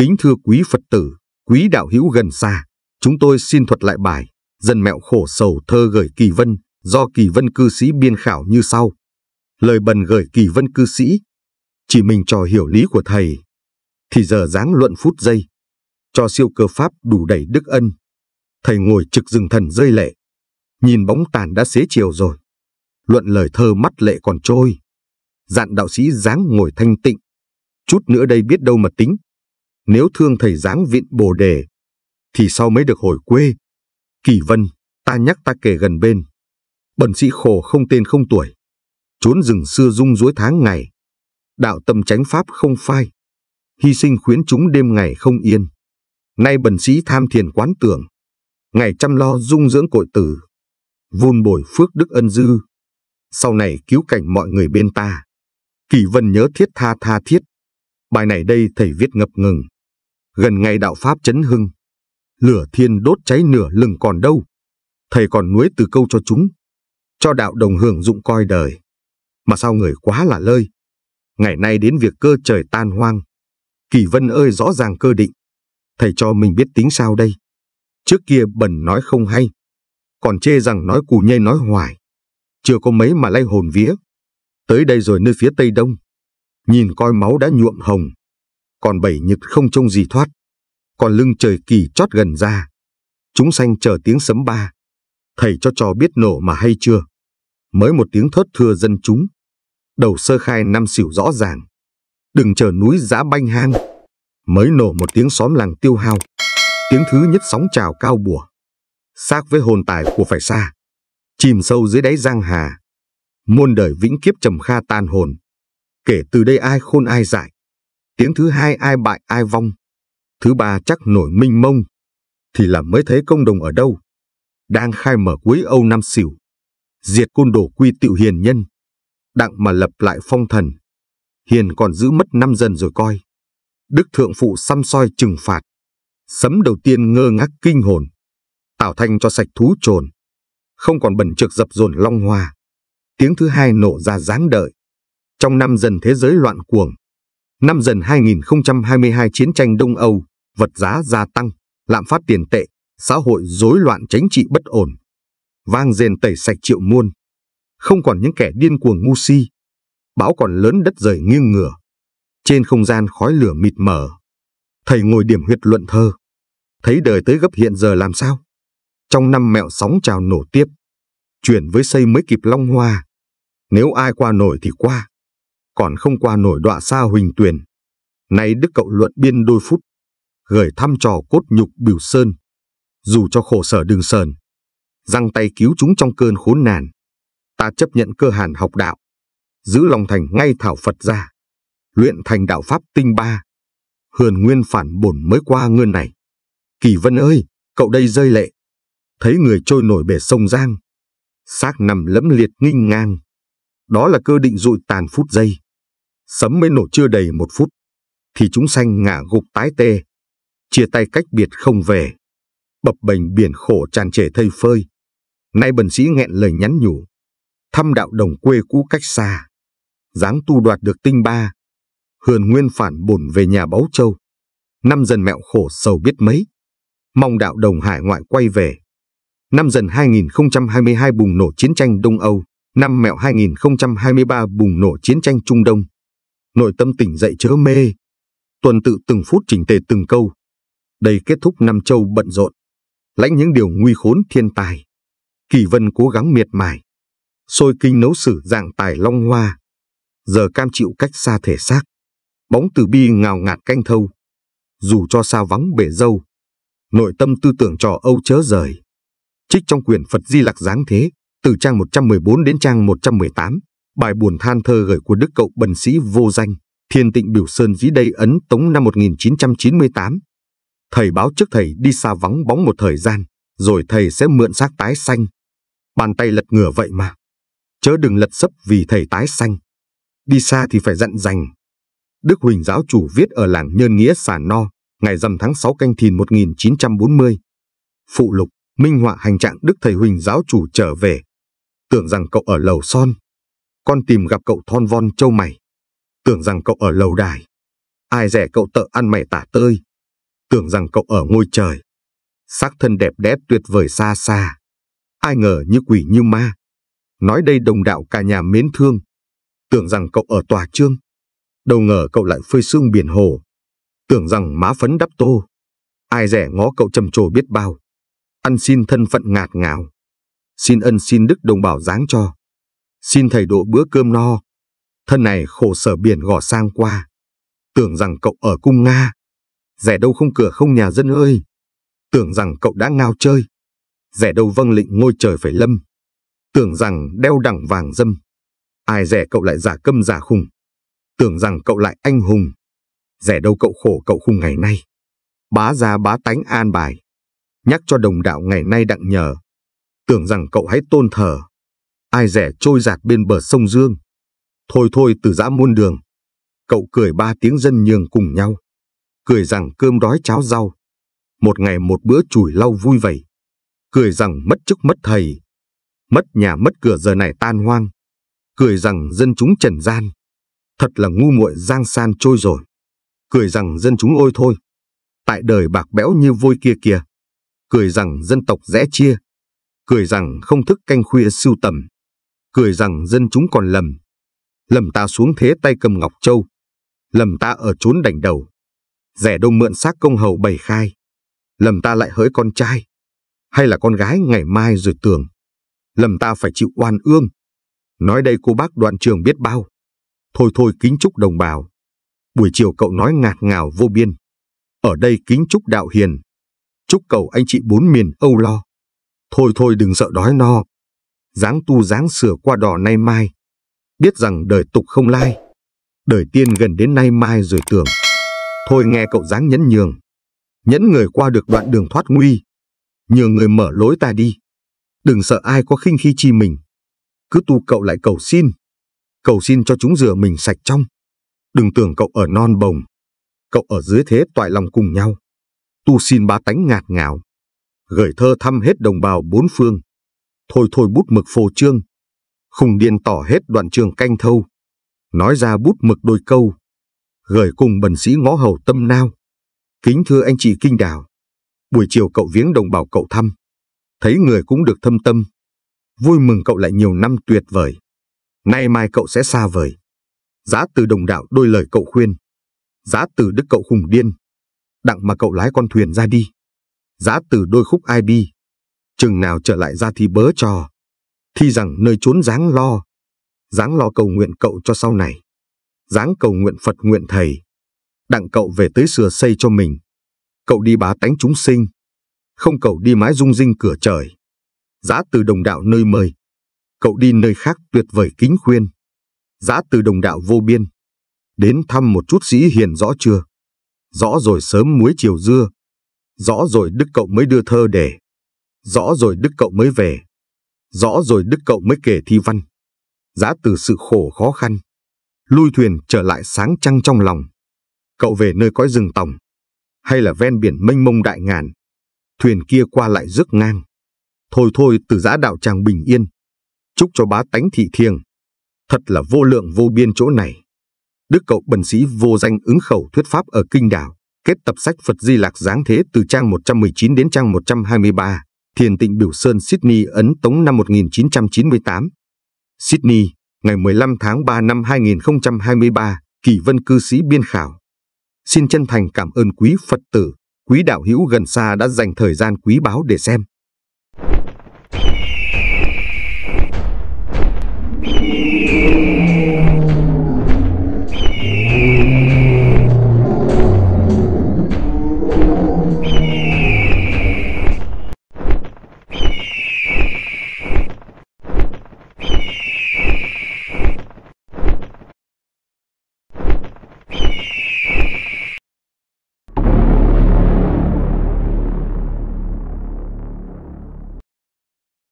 Kính thưa quý Phật tử, quý đạo hữu gần xa, chúng tôi xin thuật lại bài Dân mẹo khổ sầu thơ gửi Kỳ Vân do Kỳ Vân cư sĩ biên khảo như sau. Lời bần gửi Kỳ Vân cư sĩ, chỉ mình trò hiểu lý của thầy, thì giờ dáng luận phút giây, cho siêu cơ pháp đủ đầy đức ân. Thầy ngồi trực rừng thần rơi lệ, nhìn bóng tàn đã xế chiều rồi. Luận lời thơ mắt lệ còn trôi, dặn đạo sĩ dáng ngồi thanh tịnh. Chút nữa đây biết đâu mà tính, nếu thương thầy dáng vịn bồ đề, thì sau mới được hồi quê. Kỳ vân, ta nhắc ta kể gần bên. Bần sĩ khổ không tên không tuổi, trốn rừng xưa rung rối tháng ngày. Đạo tâm tránh pháp không phai, hy sinh khuyến chúng đêm ngày không yên. Nay bần sĩ tham thiền quán tưởng, ngày chăm lo dung dưỡng cội tử, vun bồi phước đức ân dư. Sau này cứu cảnh mọi người bên ta. Kỳ vân nhớ thiết tha tha thiết. Bài này đây thầy viết ngập ngừng gần ngày đạo Pháp chấn hưng. Lửa thiên đốt cháy nửa lừng còn đâu. Thầy còn nuối từ câu cho chúng. Cho đạo đồng hưởng dụng coi đời. Mà sao người quá là lơi. Ngày nay đến việc cơ trời tan hoang. Kỳ vân ơi rõ ràng cơ định. Thầy cho mình biết tính sao đây. Trước kia bẩn nói không hay. Còn chê rằng nói cù nhây nói hoài. Chưa có mấy mà lay hồn vía. Tới đây rồi nơi phía tây đông. Nhìn coi máu đã nhuộm hồng còn bảy nhực không trông gì thoát, còn lưng trời kỳ chót gần ra. Chúng sanh chờ tiếng sấm ba, thầy cho trò biết nổ mà hay chưa. Mới một tiếng thớt thưa dân chúng, đầu sơ khai năm xỉu rõ ràng. Đừng chờ núi giá banh hang, mới nổ một tiếng xóm làng tiêu hao. Tiếng thứ nhất sóng trào cao bùa, xác với hồn tài của phải xa, chìm sâu dưới đáy giang hà. Muôn đời vĩnh kiếp trầm kha tan hồn, kể từ đây ai khôn ai dại tiếng thứ hai ai bại ai vong, thứ ba chắc nổi minh mông, thì là mới thấy công đồng ở đâu. Đang khai mở quý Âu nam xỉu, diệt côn đồ quy tiệu hiền nhân, đặng mà lập lại phong thần. Hiền còn giữ mất năm dần rồi coi. Đức Thượng Phụ xăm soi trừng phạt. Sấm đầu tiên ngơ ngác kinh hồn. Tảo thanh cho sạch thú trồn. Không còn bẩn trực dập dồn long hoa. Tiếng thứ hai nổ ra dáng đợi. Trong năm dần thế giới loạn cuồng. Năm dần 2022 chiến tranh Đông Âu, vật giá gia tăng, lạm phát tiền tệ, xã hội rối loạn chính trị bất ổn. Vang rền tẩy sạch triệu muôn. Không còn những kẻ điên cuồng ngu si. Bão còn lớn đất rời nghiêng ngửa. Trên không gian khói lửa mịt mờ. Thầy ngồi điểm huyệt luận thơ. Thấy đời tới gấp hiện giờ làm sao? Trong năm mẹo sóng trào nổ tiếp. Chuyển với xây mới kịp long hoa. Nếu ai qua nổi thì qua còn không qua nổi đọa xa huỳnh tuyền Nay đức cậu luận biên đôi phút, gửi thăm trò cốt nhục biểu sơn, dù cho khổ sở đường sờn, răng tay cứu chúng trong cơn khốn nàn Ta chấp nhận cơ hàn học đạo, giữ lòng thành ngay thảo Phật ra, luyện thành đạo Pháp tinh ba. Hườn nguyên phản bổn mới qua ngươn này. Kỳ Vân ơi, cậu đây rơi lệ. Thấy người trôi nổi bể sông Giang. Xác nằm lẫm liệt nghinh ngang. Đó là cơ định dội tàn phút giây. Sấm mới nổ chưa đầy một phút, thì chúng sanh ngã gục tái tê. Chia tay cách biệt không về. Bập bềnh biển khổ tràn trề thây phơi. Nay bần sĩ nghẹn lời nhắn nhủ. Thăm đạo đồng quê cũ cách xa. Dáng tu đoạt được tinh ba. Hườn nguyên phản bổn về nhà báu châu. Năm dần mẹo khổ sầu biết mấy. Mong đạo đồng hải ngoại quay về. Năm dần 2022 bùng nổ chiến tranh Đông Âu. Năm mẹo 2023 bùng nổ chiến tranh Trung Đông. Nội tâm tỉnh dậy chớ mê. Tuần tự từng phút chỉnh tề từng câu. Đây kết thúc năm châu bận rộn. Lãnh những điều nguy khốn thiên tài. Kỳ Vân cố gắng miệt mài. Sôi kinh nấu sử dạng tài long hoa. Giờ cam chịu cách xa thể xác. Bóng từ bi ngào ngạt canh thâu. Dù cho sao vắng bể dâu. Nội tâm tư tưởng trò âu chớ rời. Trích trong quyển Phật Di Lặc dáng thế. Từ trang 114 đến trang 118, bài buồn than thơ gửi của đức cậu bần sĩ vô danh, thiên tịnh biểu sơn dưới đây ấn tống năm 1998. Thầy báo trước thầy đi xa vắng bóng một thời gian, rồi thầy sẽ mượn xác tái xanh. Bàn tay lật ngửa vậy mà. Chớ đừng lật sấp vì thầy tái xanh. Đi xa thì phải dặn dành. Đức Huỳnh giáo chủ viết ở làng Nhơn Nghĩa Sà No, ngày rằm tháng 6 canh thìn 1940. Phụ lục, minh họa hành trạng Đức Thầy Huỳnh giáo chủ trở về, Tưởng rằng cậu ở lầu son. Con tìm gặp cậu thon von châu mày. Tưởng rằng cậu ở lầu đài. Ai rẻ cậu tợ ăn mày tả tơi. Tưởng rằng cậu ở ngôi trời. Sắc thân đẹp đẽ tuyệt vời xa xa. Ai ngờ như quỷ như ma. Nói đây đồng đạo cả nhà mến thương. Tưởng rằng cậu ở tòa trương. Đâu ngờ cậu lại phơi xương biển hồ. Tưởng rằng má phấn đắp tô. Ai rẻ ngó cậu trầm trồ biết bao. Ăn xin thân phận ngạt ngào xin ân xin đức đồng bảo dáng cho. Xin thầy độ bữa cơm no. Thân này khổ sở biển gò sang qua. Tưởng rằng cậu ở cung Nga. Rẻ đâu không cửa không nhà dân ơi. Tưởng rằng cậu đã ngao chơi. Rẻ đâu vâng lịnh ngôi trời phải lâm. Tưởng rằng đeo đẳng vàng dâm. Ai rẻ cậu lại giả câm giả khùng. Tưởng rằng cậu lại anh hùng. Rẻ đâu cậu khổ cậu khùng ngày nay. Bá gia bá tánh an bài. Nhắc cho đồng đạo ngày nay đặng nhờ tưởng rằng cậu hãy tôn thờ. Ai rẻ trôi giạt bên bờ sông Dương. Thôi thôi từ dã muôn đường. Cậu cười ba tiếng dân nhường cùng nhau. Cười rằng cơm đói cháo rau. Một ngày một bữa chùi lau vui vầy. Cười rằng mất chức mất thầy. Mất nhà mất cửa giờ này tan hoang. Cười rằng dân chúng trần gian. Thật là ngu muội giang san trôi rồi. Cười rằng dân chúng ôi thôi. Tại đời bạc bẽo như vôi kia kìa. Cười rằng dân tộc rẽ chia cười rằng không thức canh khuya sưu tầm, cười rằng dân chúng còn lầm, lầm ta xuống thế tay cầm Ngọc Châu, lầm ta ở trốn đảnh đầu, rẻ đông mượn xác công hầu bày khai, lầm ta lại hỡi con trai, hay là con gái ngày mai rồi tường, lầm ta phải chịu oan ương. Nói đây cô bác đoạn trường biết bao. Thôi thôi kính chúc đồng bào. Buổi chiều cậu nói ngạt ngào vô biên. Ở đây kính chúc đạo hiền. Chúc cầu anh chị bốn miền âu lo. Thôi thôi đừng sợ đói no. Dáng tu dáng sửa qua đò nay mai. Biết rằng đời tục không lai. Đời tiên gần đến nay mai rồi tưởng. Thôi nghe cậu dáng nhẫn nhường. Nhẫn người qua được đoạn đường thoát nguy. Nhường người mở lối ta đi. Đừng sợ ai có khinh khi chi mình. Cứ tu cậu lại cầu xin. Cầu xin cho chúng rửa mình sạch trong. Đừng tưởng cậu ở non bồng. Cậu ở dưới thế toại lòng cùng nhau. Tu xin bá tánh ngạt ngào gửi thơ thăm hết đồng bào bốn phương. Thôi thôi bút mực phô trương, khùng điên tỏ hết đoạn trường canh thâu. Nói ra bút mực đôi câu, gửi cùng bần sĩ ngõ hầu tâm nao. Kính thưa anh chị Kinh đảo, buổi chiều cậu viếng đồng bào cậu thăm, thấy người cũng được thâm tâm. Vui mừng cậu lại nhiều năm tuyệt vời. Nay mai cậu sẽ xa vời. Giá từ đồng đạo đôi lời cậu khuyên. Giá từ đức cậu khùng điên. Đặng mà cậu lái con thuyền ra đi. Giá từ đôi khúc ai IB. Chừng nào trở lại ra thì bớ trò. Thi rằng nơi trốn dáng lo. Dáng lo cầu nguyện cậu cho sau này. Dáng cầu nguyện Phật nguyện Thầy. Đặng cậu về tới sửa xây cho mình. Cậu đi bá tánh chúng sinh. Không cậu đi mái rung rinh cửa trời. Giá từ đồng đạo nơi mời. Cậu đi nơi khác tuyệt vời kính khuyên. Giá từ đồng đạo vô biên. Đến thăm một chút sĩ hiền rõ chưa? rõ rồi sớm muối chiều dưa, Rõ rồi đức cậu mới đưa thơ để. Rõ rồi đức cậu mới về. Rõ rồi đức cậu mới kể thi văn. Giá từ sự khổ khó khăn. Lui thuyền trở lại sáng trăng trong lòng. Cậu về nơi cõi rừng tòng. Hay là ven biển mênh mông đại ngàn. Thuyền kia qua lại rước ngang. Thôi thôi từ giã đạo tràng bình yên. Chúc cho bá tánh thị thiêng. Thật là vô lượng vô biên chỗ này. Đức cậu bần sĩ vô danh ứng khẩu thuyết pháp ở kinh đảo. Kết tập sách Phật Di Lạc Giáng Thế từ trang 119 đến trang 123, Thiền Tịnh Biểu Sơn Sydney Ấn Tống năm 1998. Sydney, ngày 15 tháng 3 năm 2023, Kỳ Vân Cư Sĩ Biên Khảo. Xin chân thành cảm ơn quý Phật tử, quý đạo hữu gần xa đã dành thời gian quý báu để xem.